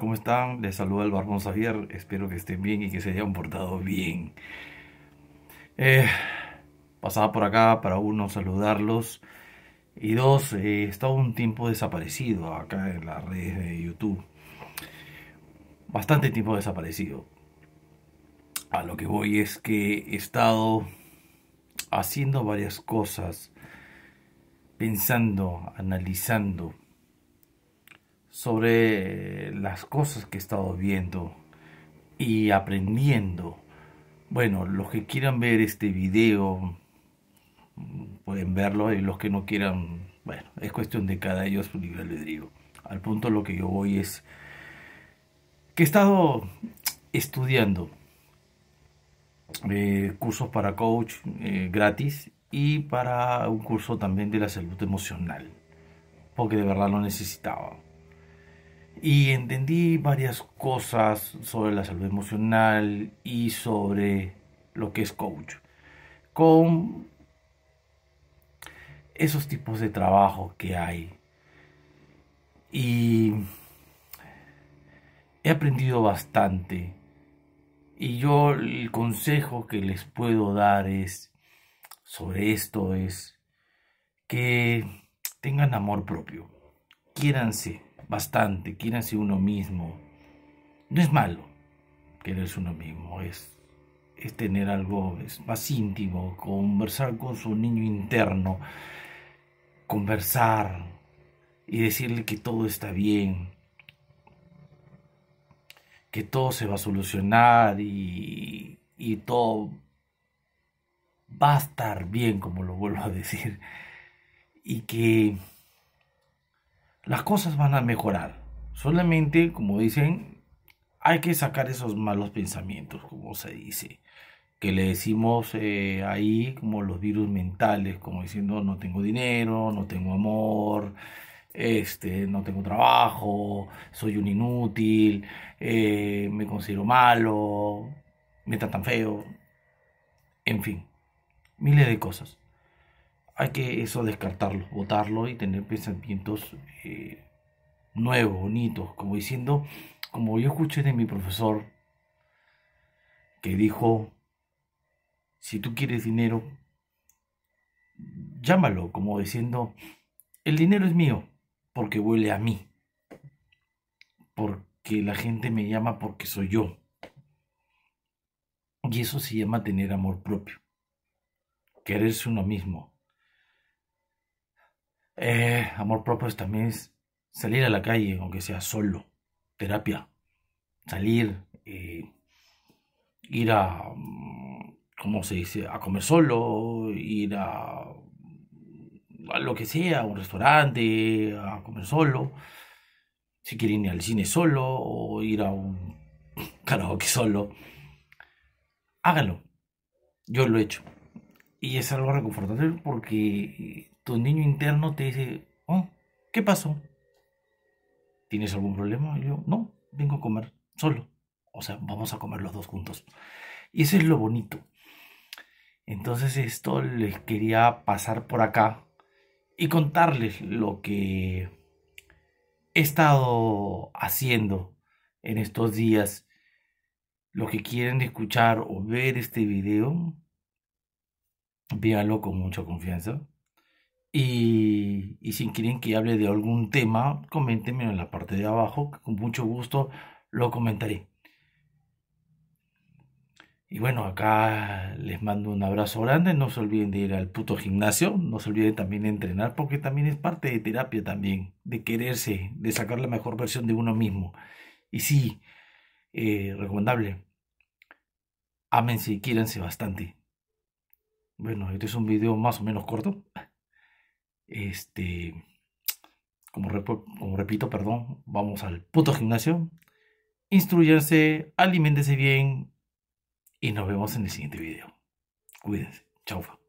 ¿cómo están? Les saluda el Barbón Xavier, espero que estén bien y que se hayan portado bien. Eh, pasaba por acá para uno saludarlos y dos, he eh, estado un tiempo desaparecido acá en las redes de YouTube. Bastante tiempo desaparecido. A lo que voy es que he estado haciendo varias cosas, pensando, analizando sobre las cosas que he estado viendo y aprendiendo. Bueno, los que quieran ver este video pueden verlo y los que no quieran, bueno, es cuestión de cada ellos su de albedrío. Al punto lo que yo voy es que he estado estudiando eh, cursos para coach eh, gratis y para un curso también de la salud emocional, porque de verdad lo necesitaba y entendí varias cosas sobre la salud emocional y sobre lo que es coach. Con esos tipos de trabajo que hay. Y he aprendido bastante. Y yo el consejo que les puedo dar es sobre esto es que tengan amor propio. Quiéranse bastante, ser uno mismo. No es malo quererse uno mismo, es, es tener algo es más íntimo, conversar con su niño interno, conversar y decirle que todo está bien, que todo se va a solucionar y todo va a estar bien, como lo vuelvo a decir, y que las cosas van a mejorar. Solamente, como dicen, hay que sacar esos malos pensamientos, como se dice, que le decimos eh, ahí como los virus mentales, como diciendo no tengo dinero, no tengo amor, este, no tengo trabajo, soy un inútil, eh, me considero malo, me tan feo, en fin, miles de cosas hay que eso descartarlo, votarlo y tener pensamientos eh, nuevos, bonitos, como diciendo, como yo escuché de mi profesor que dijo, si tú quieres dinero, llámalo, como diciendo, el dinero es mío porque huele a mí, porque la gente me llama porque soy yo. Y eso se llama tener amor propio, quererse uno mismo eh, amor propio es también es salir a la calle, aunque sea solo, terapia, salir, ir a, mm, ¿cómo se dice?, a comer solo, ir a, a lo que sea, a un restaurante, a comer solo, si quieren ir al cine solo o ir a un karaoke solo, háganlo, yo lo he hecho. Y es algo reconfortante porque tu niño interno te dice, oh, ¿qué pasó? ¿Tienes algún problema? Y yo, no, vengo a comer solo. O sea, vamos a comer los dos juntos. Y eso es lo bonito. Entonces esto les quería pasar por acá y contarles lo que he estado haciendo en estos días. lo que quieren escuchar o ver este video, véalo con mucha confianza. Y, si quieren que hable de algún tema, coméntenme en la parte de abajo, con mucho gusto lo comentaré. Y bueno, acá les mando un abrazo grande, no se olviden de ir al puto gimnasio, no se olviden también de entrenar, porque también es parte de terapia también, de quererse, de sacar la mejor versión de uno mismo. Y sí, eh, recomendable, Amense y quírense bastante. Bueno, este es un video más o menos corto. Este, como, repito, perdón, vamos al puto gimnasio. Instruyanse, alimentense bien y nos vemos en el siguiente video. Cuídense. Chau.